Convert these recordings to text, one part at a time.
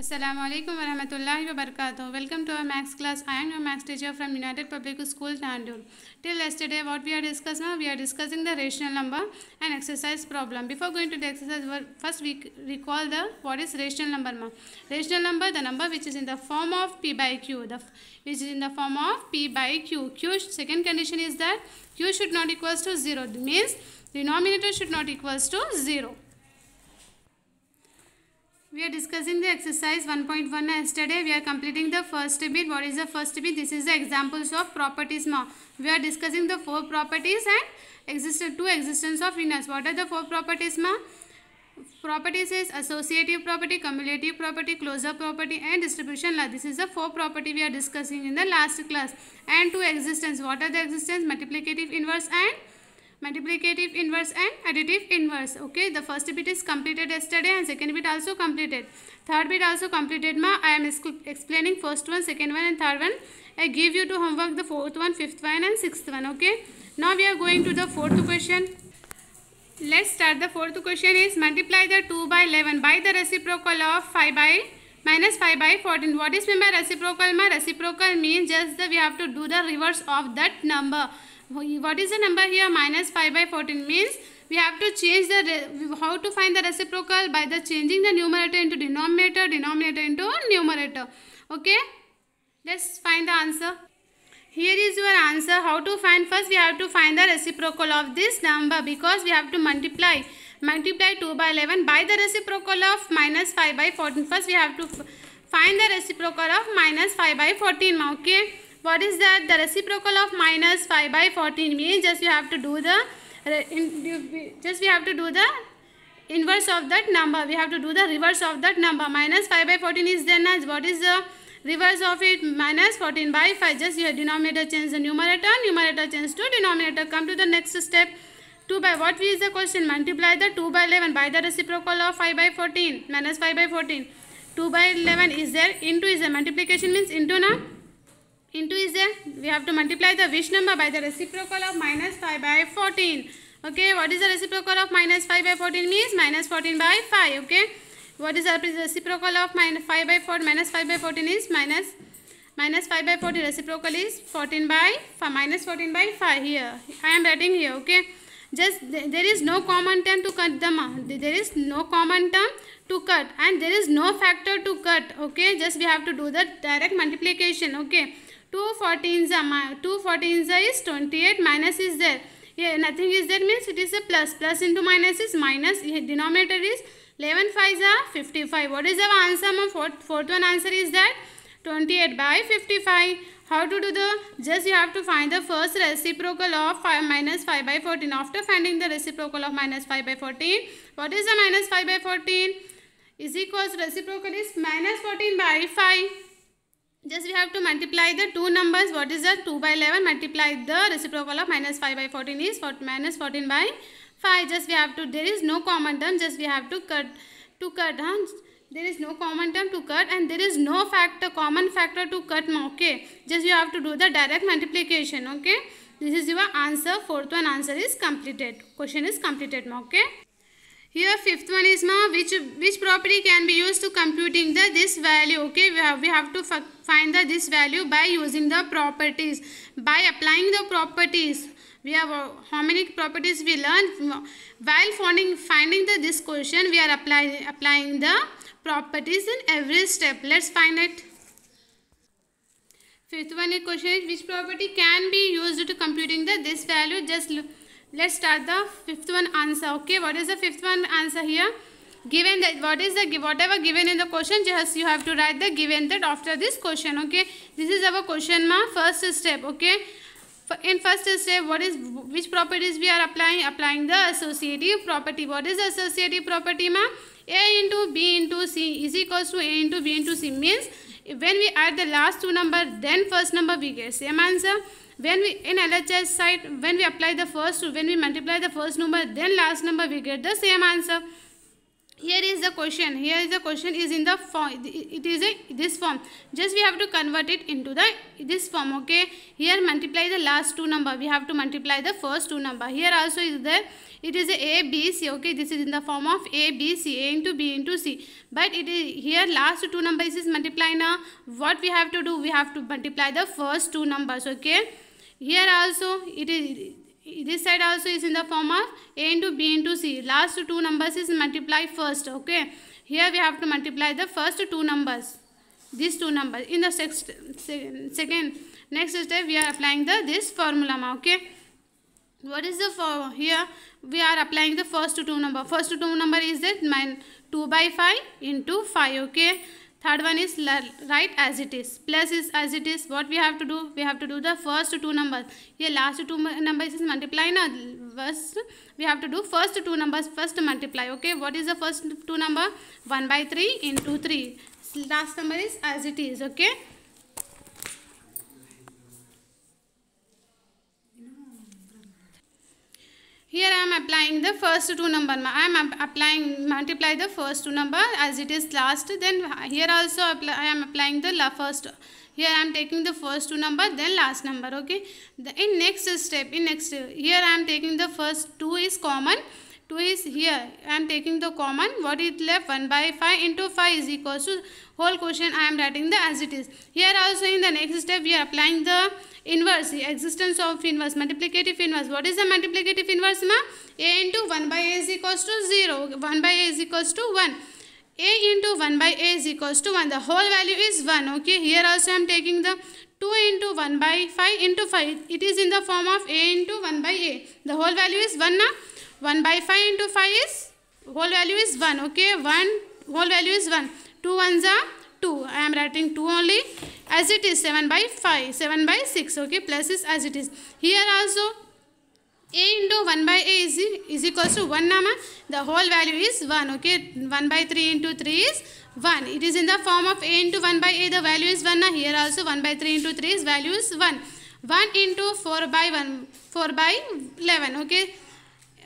Assalamu alaikum wa rahmatullahi wa barakatuh. Welcome to our max class. I am your max teacher from United Public School, Tandur. Till yesterday, what we are discussing now? We are discussing the rational number and exercise problem. Before going to the exercise, first we recall the what is rational number. Ma? Rational number, the number which is in the form of P by Q, the, which is in the form of P by Q. Q second condition is that Q should not equals to 0. It means denominator should not equals to 0 we are discussing the exercise 1.1 yesterday we are completing the first bit what is the first bit this is the examples of properties now we are discussing the four properties and existence two existence of winners what are the four properties ma properties is associative property cumulative property closure property and distribution law this is the four property we are discussing in the last class and two existence what are the existence multiplicative inverse and multiplicative inverse and additive inverse okay the first bit is completed yesterday and second bit also completed third bit also completed ma i am explaining first one second one and third one i give you to homework the fourth one fifth one and sixth one okay now we are going to the fourth question let's start the fourth question is multiply the 2 by 11 by the reciprocal of 5 by minus 5 by 14 what is mean by reciprocal ma reciprocal means just that we have to do the reverse of that number what is the number here minus 5 by 14 means we have to change the how to find the reciprocal by the changing the numerator into denominator denominator into numerator okay let's find the answer here is your answer how to find first we have to find the reciprocal of this number because we have to multiply multiply 2 by 11 by the reciprocal of minus 5 by 14 first we have to find the reciprocal of minus 5 by 14 okay what is that the reciprocal of minus 5 by 14 means just you have to do the just we have to do the inverse of that number we have to do the reverse of that number minus 5 by 14 is then as what is the reverse of it minus 14 by 5 just your denominator change the numerator numerator change to denominator come to the next step 2 by what is the question multiply the 2 by 11 by the reciprocal of 5 by 14 minus 5 by 14 2 by 11 is there into is a multiplication means into now into is a we have to multiply the which number by the reciprocal of minus 5 by 14 okay what is the reciprocal of minus 5 by 14 means minus 14 by 5 okay what is the reciprocal of minus 5 by 4 minus 5 by 14 is minus minus 5 by 14 reciprocal is 14 by 5, minus 14 by 5 here i am writing here okay just there is no common term to cut them there is no common term to cut and there is no factor to cut okay just we have to do the direct multiplication okay Two fourteen is 28 minus is there yeah, nothing is there means it is a plus plus into minus is minus denominator is 11 5s are 55 what is the answer my fourth, fourth one answer is that 28 by 55 how to do the just you have to find the first reciprocal of 5 minus 5 by 14 after finding the reciprocal of minus 5 by 14 what is the minus 5 by 14 is equals reciprocal is minus 14 by 5 just we have to multiply the two numbers. What is that? 2 by 11 multiply the reciprocal of minus 5 by 14 is for minus 14 by 5. Just we have to, there is no common term. Just we have to cut, to cut, huh? There is no common term to cut and there is no factor, common factor to cut, okay? Just you have to do the direct multiplication, okay? This is your answer. Fourth one answer is completed. Question is completed, okay? Here fifth one is now which which property can be used to computing the this value. Okay, we have, we have to find the this value by using the properties by applying the properties. We have uh, how many properties we learn while finding finding the this question. We are applying applying the properties in every step. Let's find it. Fifth one is question is which property can be used to computing the this value. Just look let's start the fifth one answer okay what is the fifth one answer here given that what is the whatever given in the question just you have to write the given that after this question okay this is our question ma first step okay in first step what is which properties we are applying applying the associative property what is the associative property ma a into b into c is equals to a into b into c means when we add the last two number then first number we get same answer when we in LHS side when we apply the first when we multiply the first number then last number we get the same answer here is the question here is the question is in the form it is a this form just we have to convert it into the this form okay here multiply the last two number we have to multiply the first two number here also is there it is a a b c okay this is in the form of a b c a into b into c but it is here last two numbers is multiply now what we have to do we have to multiply the first two numbers okay here also it is this side also is in the form of a into b into c. Last two numbers is multiply first. Okay. Here we have to multiply the first two numbers. These two numbers. In the sixth, second next step we are applying the this formula. Okay. What is the for here? We are applying the first two number. First two number is that mine 2 by 5 into 5. Okay third one is write as it is plus is as it is what we have to do we have to do the first two numbers here last two numbers is multiply na first we have to do first two numbers first multiply okay what is the first two number 1 by 3 into 3 last number is as it is okay Here I am applying the first two number. I am applying multiply the first two number as it is last. Then here also I am applying the first. Here I am taking the first two number then last number. Okay. The, in next step in next here I am taking the first two is common 2 is here. I am taking the common. What is left? 1 by 5 into 5 is equal to whole question I am writing the as it is. Here also in the next step we are applying the inverse. The existence of inverse. Multiplicative inverse. What is the multiplicative inverse ma? A into 1 by A is equal to 0. 1 by A is equal to 1 a into 1 by a is equals to 1. The whole value is 1. Okay, here also I am taking the 2 into 1 by 5 into 5. It is in the form of a into 1 by a. The whole value is 1 now. One by five into five is whole value is one okay one whole value is one two one जा two I am writing two only as it is seven by five seven by six okay plus is as it is here also A into one by A is is equals to one नाम the whole value is one okay one by three into three is one it is in the form of A into one by A the value is one ना here also one by three into three is value is one one into four by one four by eleven okay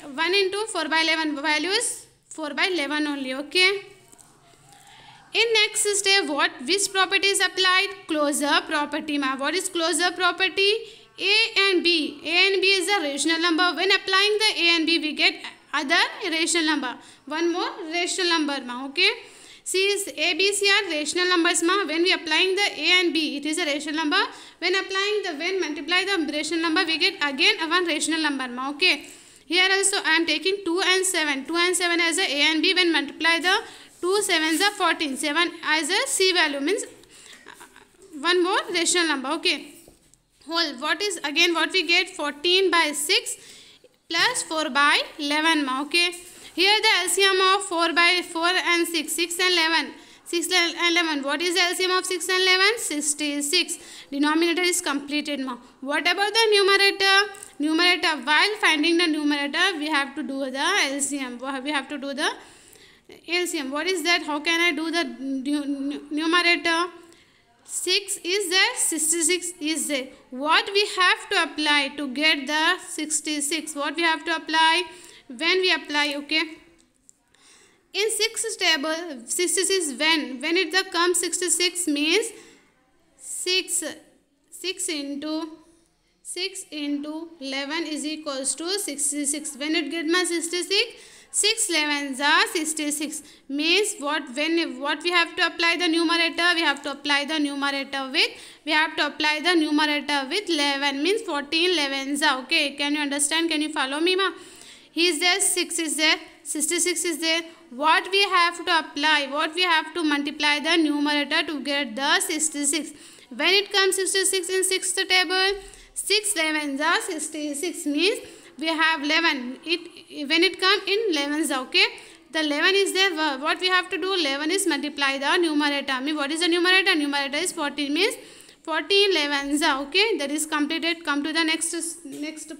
1 into 4 by 11 value is 4 by 11 only okay in next step what which property is applied closure property ma what is closure property a and b a and b is a rational number when applying the a and b we get other rational number one more rational number ma okay see is a b c are rational numbers ma when we applying the a and b it is a rational number when applying the when multiply the rational number we get again one rational number ma okay here also I am taking 2 and 7. 2 and 7 as a A and B when multiply the 2 7s are 14. 7 as a C value means uh, one more rational number. Okay. Whole. What is again what we get 14 by 6 plus 4 by 11. Okay. Here the LCM of 4 by 4 and 6. 6 and 11. 6 and 11. What is the LCM of 6 and 11? 66. Denominator is completed now. What about the numerator? Numerator, while finding the numerator, we have to do the LCM. We have to do the LCM. What is that? How can I do the numerator? 6 is there, 66 is there. What we have to apply to get the 66? What we have to apply? When we apply, okay? in sixth table 66 is when when it comes 66 means 6 6 into 6 into 11 is equals to 66 when it get my 66 6 11 66 means what when what we have to apply the numerator we have to apply the numerator with we have to apply the numerator with 11 means 14 11 are okay can you understand can you follow me ma he is there 6 is there 66 is there what we have to apply, what we have to multiply the numerator to get the 66. When it comes 66 in 6th table, 6 11s are 66 means we have 11. It When it comes in eleven, okay. The 11 is there. What we have to do, 11 is multiply the numerator. I Mean what is the numerator? Numerator is 14 means 14 11s okay. That is completed. Come to the next, next,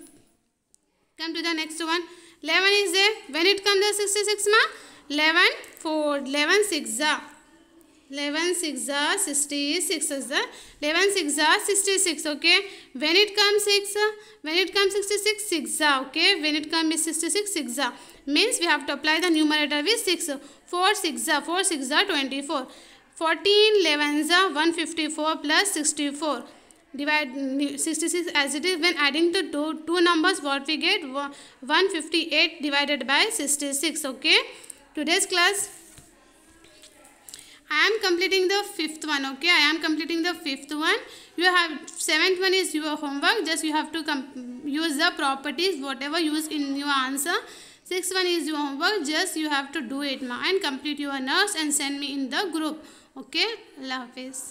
come to the next one. 11 is there. When it comes to 66 ma? 11, 4, 11, 6 are. Ah. 11, 6 are ah, 66 is there. 11, 6 ah, 66, okay. When it comes 6, when it comes 66, 6 are, okay. When it comes 66, 6 are. Means we have to apply the numerator with 6. 4, 6 are, 4, 6 are 24. 14, 11 are 154 plus 64 divide 66 mm, as it is when adding the two, two numbers what we get 158 divided by 66 okay today's class I am completing the fifth one okay I am completing the fifth one you have seventh one is your homework just you have to use the properties whatever use in your answer sixth one is your homework just you have to do it ma and complete your notes and send me in the group okay love face.